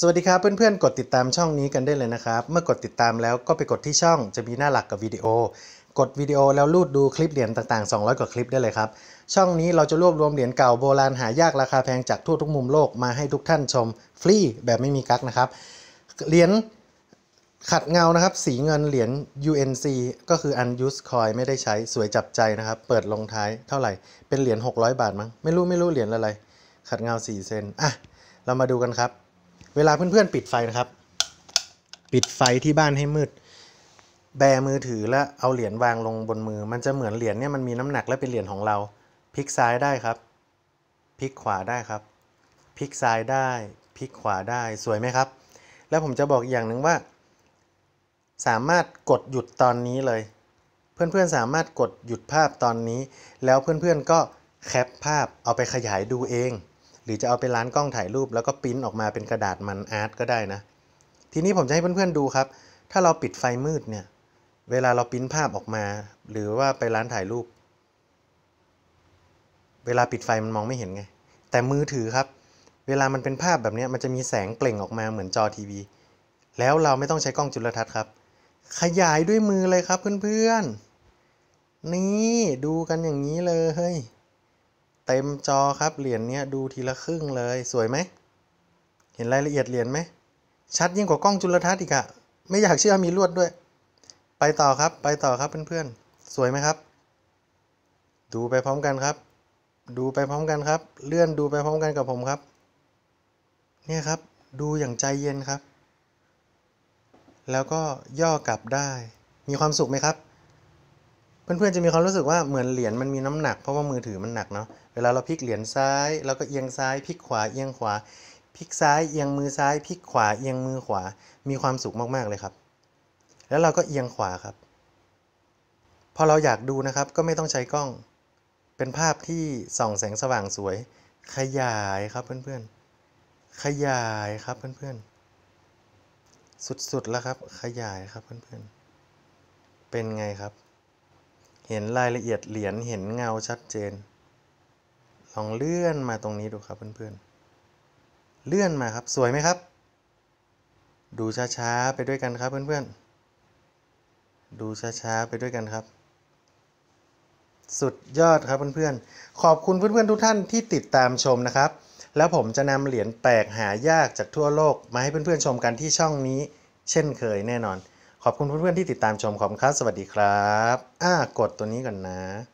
สวัสดีครับเพื่อนๆกดติดตามช่องนี้กันได้เลยนะครับ เมื่อกดติดตามแล้วก็ไปกดที่ช่องจะมีหน้าหลักกับวิดีโอ กดวิดีโอแล้วลูดดูคลิปเหรียญต่างๆ 200 กว่าคลิปได้เลยครับช่องนี้เราจะรวบรวมเหรียญเก่าโบราณหายากราคาแพงจากทั่วทุกมุมโลกมาให้ทุกท่านชม ฟรีแบบไม่มีกั๊กนะครับ เหรียญขัดเงานะครับ สีเงินเหรียญ UNC ก็คือ unused coin ไม่ได้ใช้สวยจับใจนะครับ เปิดลงท้ายเท่าไหร่เป็นเหรียญ600 บาทมั้งไม่รู้ไม่รู้เหรียญอะไร ขัดเงา 4 เซนอ่ะเรามาดูกันครับเวลาเพื่อนๆ ปิดไฟนะครับ ปิดไฟที่บ้านให้มืด แบมือถือแล้วเอาเหรียญวางลงบนมือ มันจะเหมือนเหรียญเนี่ยมันมีน้ำหนักและเป็นเหรียญของเรา พลิกซ้ายได้ครับ พลิกขวาได้ครับ พลิกซ้ายได้ พลิกขวาได้สวยไหมครับ แล้วผมจะบอกอย่างหนึ่งว่า สามารถกดหยุดตอนนี้เลย เพื่อนๆสามารถกดหยุดภาพตอนนี้ แล้วเพื่อนๆก็แคปภาพเอาไปขยายดูเองหรือจะเอาไปร้านกล้องถ่ายรูปแล้วก็ปิิ้นออกมาเป็นกระดาษมันอาร์ตก็ได้นะ ทีนี้ผมจะให้เพื่อนๆดูครับ ถ้าเราปิดไฟมืดเนี่ย เวลาเราปิิ้นภาพออกมา หรือว่าไปร้านถ่ายรูป เวลาปิดไฟมันมองไม่เห็นไง แต่มือถือครับ เวลามันเป็นภาพแบบนี้มันจะมีแสงเปล่งออกมาเหมือนจอทีวี แล้วเราไม่ต้องใช้กล้องจุลทรรศน์ครับ ขยายด้วยมือเลยครับเพื่อนๆ นี่ดูกันอย่างนี้เลยเต็มจอครับเหรียญนนี้ดูทีละครึ่งเลยสวยไหมเห็นรายละเอียดเหรียญไหม ชัดยิ่งกว่ากล้องจุลทรรศน์อีกอะไม่อยากเชื่อมีลวดด้วย ไปต่อครับ ไปต่อครับเพื่อนๆ สวยไหมครับ ดูไปพร้อมกันครับ ดูไปพร้อมกันครับ เลื่อนดูไปพร้อมกันกับผมครับ เนี่ยครับดูอย่างใจเย็นครับ แล้วก็ย่อกลับได้มีความสุขไหมครับเพื่อนๆ จะมีความรู้สึกว่าเหมือนเหรียญมันมีน้ำหนักเพราะว่ามือถือมันหนักเนาะ เวลาเราพลิกเหรียญซ้ายเราก็เอียงซ้าย พลิกขวาเอียงขวาพลิกซ้ายเอียงมือซ้ายพลิกขวาเอียงมือขวา มีความสุขมากๆเลยครับ แล้วเราก็เอียงขวาครับ พอเราอยากดูนะครับก็ไม่ต้องใช้กล้อง เป็นภาพที่ส่องแสงสว่างสวย ขยายครับเพื่อนๆ ขยายครับเพื่อนๆ สุดๆ แล้วครับ ขยายครับเพื่อนๆ เป็นไงครับเห็นรายละเอียดเหรียญเห็นเงาชัดเจนลองเลื่อนมาตรงนี้ดูครับเพื่อนๆ เลื่อนมาครับสวยไหมครับ ดูช้าๆไปด้วยกันครับเพื่อนๆ ดูช้าๆไปด้วยกันครับ สุดยอดครับเพื่อนๆ ขอบคุณเพื่อนๆทุกท่านที่ติดตามชมนะครับ แล้วผมจะนำเหรียญแปลกหายากจากทั่วโลกมาให้เพื่อนๆชมกันที่ช่องนี้ เช่นเคยแน่นอนขอบคุณเพื่อนๆที่ติดตามชมขอบคุณครับสวัสดีครับอ่ากดตัวนี้ก่อนนะ